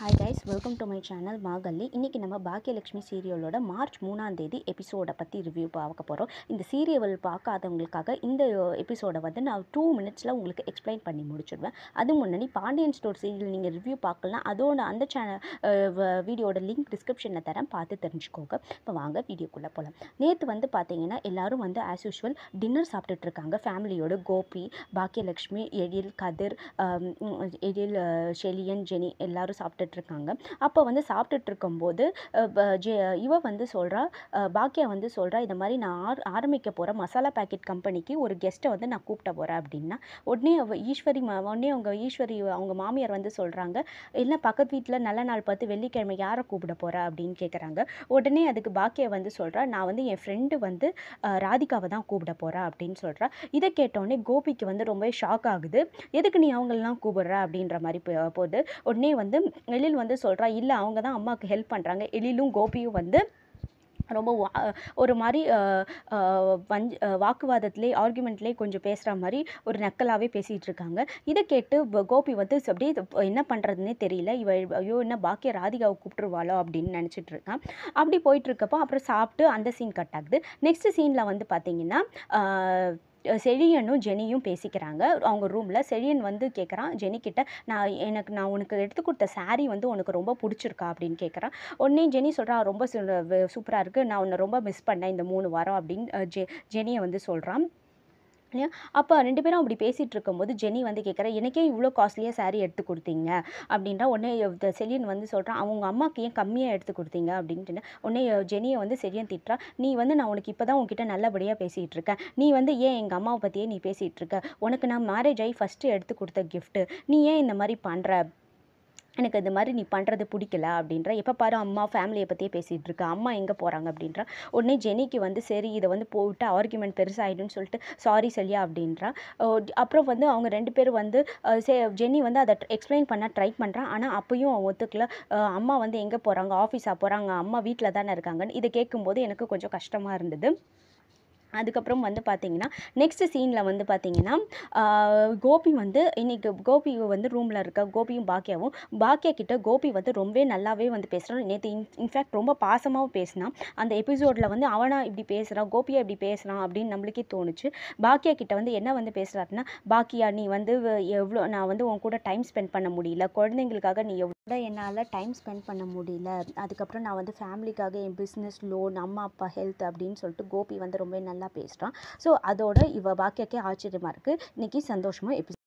hi guys welcome to my channel மாகல்லி இன்றைக்கி நம்ம பாக்கியலட்சுமி சீரியலோட மார்ச் மூணாம் தேதி எபிசோடை பற்றி ரிவ்யூ பார்க்க போகிறோம் இந்த சீரியல் பார்க்காதவங்களுக்காக இந்த எபிசோடை வந்து நான் டூ மினிட்ஸில் உங்களுக்கு எக்ஸ்பிளைன் பண்ணி முடிச்சுடுவேன் அது முன்னாடி பாண்டியன் ஸ்டோர் சீரியல் நீங்கள் ரிவ்யூ பார்க்கலாம் அதோட அந்த சேனல் வீடியோட லிங்க் டிஸ்கிரிப்ஷனில் தரேன் பார்த்து தெரிஞ்சுக்கோங்க இப்போ வாங்க வீடியோக்குள்ளே போகலாம் நேற்று வந்து பார்த்தீங்கன்னா எல்லோரும் வந்து ஆஸ் யூஷுவல் டின்னர் சாப்பிட்டுட்டு இருக்காங்க ஃபேமிலியோட கோபி பாக்கியலட்சுமி எழில் கதிர் எழில் ஷெலியன் ஜெனி எல்லோரும் சாப்பிட்டு சாப்பிட்டுட்ருக்காங்க அப்போ வந்து சாப்பிட்டுட்ருக்கும்போது ஜெ இவ வந்து சொல்கிறா பாக்கியா வந்து சொல்கிறா இந்த மாதிரி நான் ஆர் ஆரம்பிக்க போகிற மசாலா பேக்கெட் கம்பெனிக்கு ஒரு கெஸ்ட்டை வந்து நான் கூப்பிட்ட போகிறேன் அப்படின்னா உடனே ஈஸ்வரி உடனே அவங்க ஈஸ்வரி அவங்க மாமியார் வந்து சொல்கிறாங்க இல்லை பக்கத்து வீட்டில் நல்ல நாள் பார்த்து வெள்ளிக்கிழமை யாரை கூப்பிட போகிற அப்படின்னு கேட்குறாங்க உடனே அதுக்கு பாக்கியா வந்து சொல்கிறா நான் வந்து என் ஃப்ரெண்டு வந்து ராதிகாவை தான் கூப்பிட போகிறேன் அப்படின்னு சொல்கிறா இதை கேட்டோடனே கோபிக்கு வந்து ரொம்பவே ஷாக் ஆகுது எதுக்கு நீ அவங்களெலாம் கூப்பிடுற அப்படின்ற மாதிரி போகுது உடனே வந்து எழில் வந்து சொல்கிறா இல்லை அவங்க தான் அம்மாவுக்கு ஹெல்ப் பண்ணுறாங்க எழிலும் கோபியும் வந்து ரொம்ப ஒரு மாதிரி வஞ்ச் வாக்குவாதத்திலே ஆர்குமெண்ட்லேயே கொஞ்சம் பேசுகிற மாதிரி ஒரு நக்கலாகவே பேசிகிட்டு இருக்காங்க இதை கேட்டு கோபி வந்து அப்படியே என்ன பண்ணுறதுனே தெரியல இவ ஐயோ என்ன பாக்கிய ராதிகாவை கூப்பிட்டுருவாளோ அப்படின்னு நினச்சிட்டு இருக்கான் அப்படி போயிட்டுருக்கப்போ அப்புறம் சாப்பிட்டு அந்த சீன் கட் ஆகுது நெக்ஸ்ட் சீனில் வந்து பார்த்திங்கன்னா செழியனும் ஜெனியும் பேசிக்கிறாங்க அவங்க ரூமில் செழியன் வந்து கேட்குறான் ஜெனிக்கிட்ட நான் எனக்கு நான் உனக்கு எடுத்து கொடுத்த சாரி வந்து உனக்கு ரொம்ப பிடிச்சிருக்கா அப்படின்னு கேட்குறான் உடனே ஜெனி சொல்கிறான் ரொம்ப சூப்பராக இருக்குது நான் உன்னை ரொம்ப மிஸ் பண்ணேன் இந்த மூணு வாரம் அப்படின்னு ஜெ ஜெனியை வந்து சொல்கிறான் இல்லையா அப்போ ரெண்டு பேரும் அப்படி பேசிகிட்டு இருக்கும்போது ஜெனி வந்து கேட்குறேன் எனக்கே இவ்வளோ காஸ்ட்லியாக சாரீ எடுத்து கொடுத்தீங்க அப்படின்றா உடனே செலியன் வந்து சொல்கிறான் அவங்க அம்மாவுக்கு ஏன் கம்மியாக எடுத்து கொடுத்தீங்க அப்படின்ட்டு உடனே ஜெனியை வந்து செலியன் திட்டுறா நீ வந்து நான் உனக்கு இப்போ தான் உங்ககிட்ட நல்லபடியாக பேசிகிட்டு இருக்கேன் நீ வந்து ஏன் எங்கள் அம்மாவை பற்றியே நீ பேசிகிட்டு இருக்க உனக்கு நான் மேரேஜ் ஆகி ஃபஸ்ட்டு எடுத்து கொடுத்த கிஃப்ட்டு நீ ஏன் இந்த மாதிரி பண்ணுற எனக்கு இந்த மாதிரி நீ பண்ணுறது பிடிக்கல அப்படின்ற எப்போ பாரு அம்மா ஃபேமிலியை பற்றியே பேசிகிட்டு இருக்கா அம்மா எங்கே போகிறாங்க அப்படின்றா உடனே ஜெனிக்கு வந்து சரி இதை வந்து போட்டு ஆர்குமெண்ட் பெருசாகிடும்னு சொல்லிட்டு சாரி சொல்லியா அப்படின்றா அப்புறம் வந்து அவங்க ரெண்டு பேரும் வந்து சே ஜெனி வந்து அதை எக்ஸ்பிளைன் பண்ண ட்ரை பண்ணுறான் ஆனால் அப்போயும் அவன் ஒத்துக்கல அம்மா வந்து எங்கே போகிறாங்க ஆஃபீஸாக போகிறாங்க அம்மா வீட்டில் தானே இருக்காங்கன்னு இதை கேட்கும்போது எனக்கு கொஞ்சம் கஷ்டமாக இருந்தது அதுக்கப்புறம் வந்து பார்த்திங்கன்னா நெக்ஸ்ட் சீனில் வந்து பார்த்திங்கன்னா கோபி வந்து இன்றைக்கி கோபி வந்து ரூமில் இருக்க கோபியும் பாக்கியாவும் பாக்கியா கிட்ட கோபி வந்து ரொம்பவே நல்லாவே வந்து பேசுகிறான் நேற்று இன் இன்ஃபேக்ட் ரொம்ப பாசமாகவும் பேசினான் அந்த எபிசோடில் வந்து அவனா இப்படி பேசுகிறான் கோபியா இப்படி பேசுகிறான் அப்படின்னு நம்மளுக்கே தோணுச்சு பாக்கியா கிட்ட வந்து என்ன வந்து பேசுகிறாருன்னா பாக்கியா நீ வந்து எவ்வளோ நான் வந்து உன் கூட டைம் ஸ்பெண்ட் பண்ண முடியல குழந்தைங்களுக்காக நீ எவ்வளோ என்னால் டைம் ஸ்பெண்ட் பண்ண முடியல அதுக்கப்புறம் நான் வந்து ஃபேமிலிக்காக என் பிஸ்னஸ் லோன் அம்மா அப்பா ஹெல்த் அப்படின்னு சொல்லிட்டு கோபி வந்து ரொம்ப நல்லா நல்லா பேசுகிறான் ஸோ அதோட இவ வாக்கியக்கே ஆச்சரியமாக இருக்குது இன்றைக்கி சந்தோஷமாக எப்படி